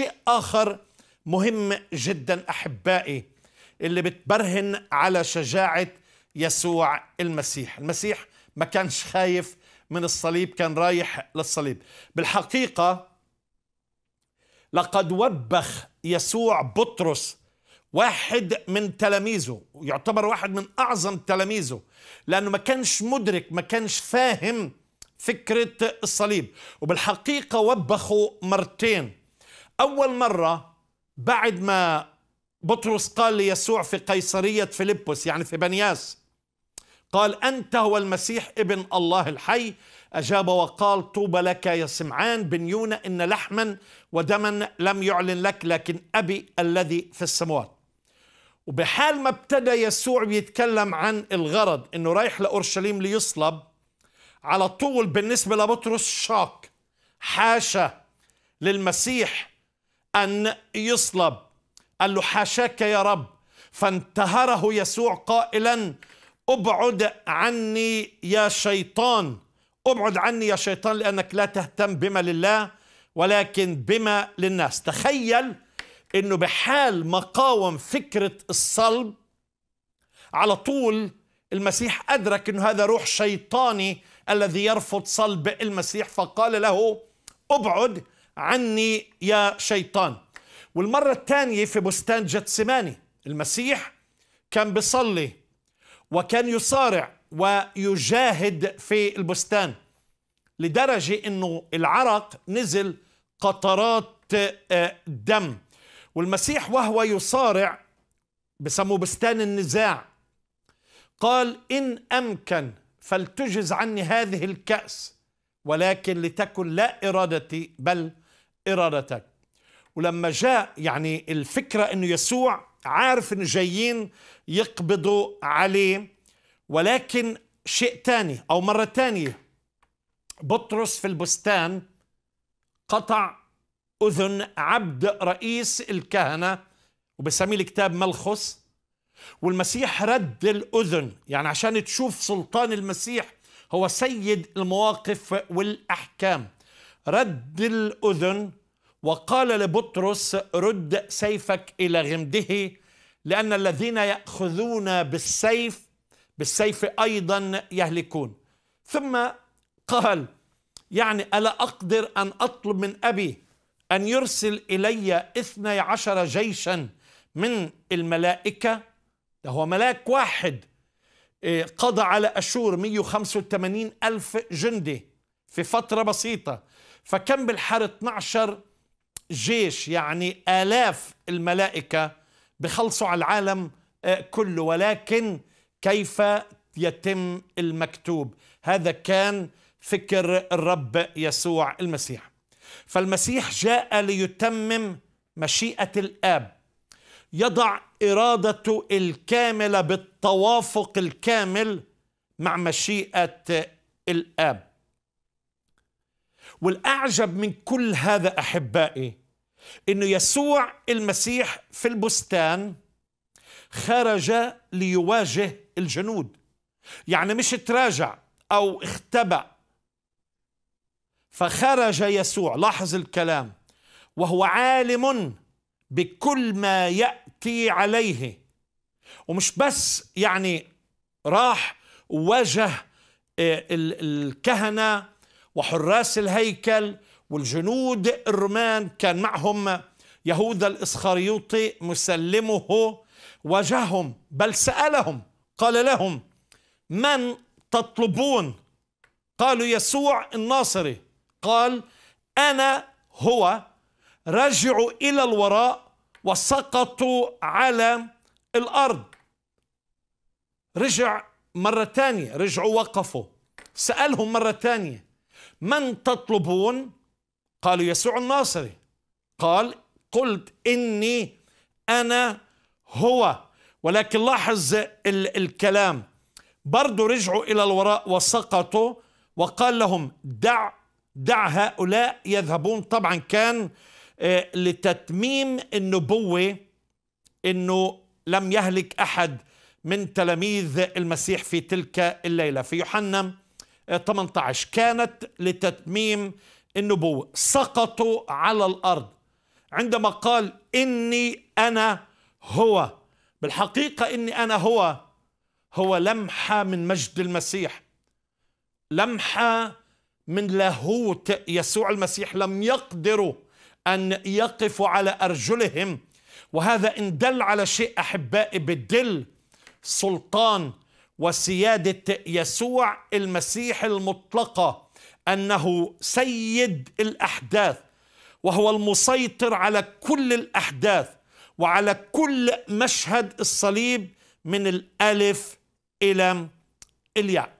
شيء آخر مهم جدا أحبائي اللي بتبرهن على شجاعة يسوع المسيح المسيح ما كانش خايف من الصليب كان رايح للصليب بالحقيقة لقد وبخ يسوع بطرس واحد من تلاميذه يعتبر واحد من أعظم تلاميذه لأنه ما كانش مدرك ما كانش فاهم فكرة الصليب وبالحقيقة وبخه مرتين أول مرة بعد ما بطرس قال ليسوع في قيصرية فيلبس يعني في بنياس قال أنت هو المسيح ابن الله الحي أجاب وقال طوبى لك يا سمعان بن يونا إن لحما ودما لم يعلن لك لكن أبي الذي في السماوات وبحال ما ابتدى يسوع بيتكلم عن الغرض انه رايح لاورشليم ليصلب على طول بالنسبه لبطرس شاك حاشا للمسيح أن يصلب قال له حاشاك يا رب فانتهره يسوع قائلا ابعد عني يا شيطان ابعد عني يا شيطان لأنك لا تهتم بما لله ولكن بما للناس تخيل أنه بحال ما قاوم فكرة الصلب على طول المسيح أدرك أنه هذا روح شيطاني الذي يرفض صلب المسيح فقال له ابعد عني يا شيطان والمرة الثانية في بستان جتسماني المسيح كان بيصلي وكان يصارع ويجاهد في البستان لدرجة أنه العرق نزل قطرات آه، دم والمسيح وهو يصارع بسموه بستان النزاع قال إن أمكن فلتجز عني هذه الكأس ولكن لتكن لا إرادتي بل إرادتك ولما جاء يعني الفكرة أنه يسوع عارف أنه جايين يقبضوا عليه ولكن شيء تاني أو مرة تانية بطرس في البستان قطع أذن عبد رئيس الكهنة وبسميه الكتاب ملخص والمسيح رد الأذن يعني عشان تشوف سلطان المسيح هو سيد المواقف والأحكام رد الأذن وقال لبطرس رد سيفك إلى غمده لأن الذين يأخذون بالسيف بالسيف أيضا يهلكون ثم قال يعني ألا أقدر أن أطلب من أبي أن يرسل إلي إثنى عشر جيشا من الملائكة ده هو ملاك واحد إيه، قضى على أشور 185 ألف جندي في فترة بسيطة فكم بالحر 12 جيش يعني آلاف الملائكة بخلصوا على العالم آه، كله ولكن كيف يتم المكتوب هذا كان فكر الرب يسوع المسيح فالمسيح جاء ليتمم مشيئة الآب يضع إرادته الكاملة بالتوافق الكامل مع مشيئة الآب والأعجب من كل هذا أحبائي أنه يسوع المسيح في البستان خرج ليواجه الجنود يعني مش تراجع أو اختبأ فخرج يسوع لاحظ الكلام وهو عالم بكل ما يأتي عليه ومش بس يعني راح وواجه آه، الكهنة وحراس الهيكل والجنود الرومان كان معهم يهوذا الإسخريوطي مسلمه واجههم بل سألهم قال لهم من تطلبون قالوا يسوع الناصري قال أنا هو رجعوا إلى الوراء وسقطوا على الأرض رجع مرة ثانيه رجعوا وقفوا سألهم مرة ثانيه من تطلبون قالوا يسوع الناصري قال قلت إني أنا هو ولكن لاحظ ال الكلام برضو رجعوا إلى الوراء وسقطوا وقال لهم دع دع هؤلاء يذهبون طبعا كان آه، لتتميم النبوة أنه لم يهلك أحد من تلاميذ المسيح في تلك الليلة في يوحنا 18 كانت لتتميم النبوة سقطوا على الأرض عندما قال إني أنا هو بالحقيقة إني أنا هو هو لمحة من مجد المسيح لمحة من لاهوت يسوع المسيح لم يقدروا أن يقفوا على أرجلهم وهذا إن دل على شيء أحبائي بدل سلطان وسياده يسوع المسيح المطلقه انه سيد الاحداث وهو المسيطر على كل الاحداث وعلى كل مشهد الصليب من الالف الى الياء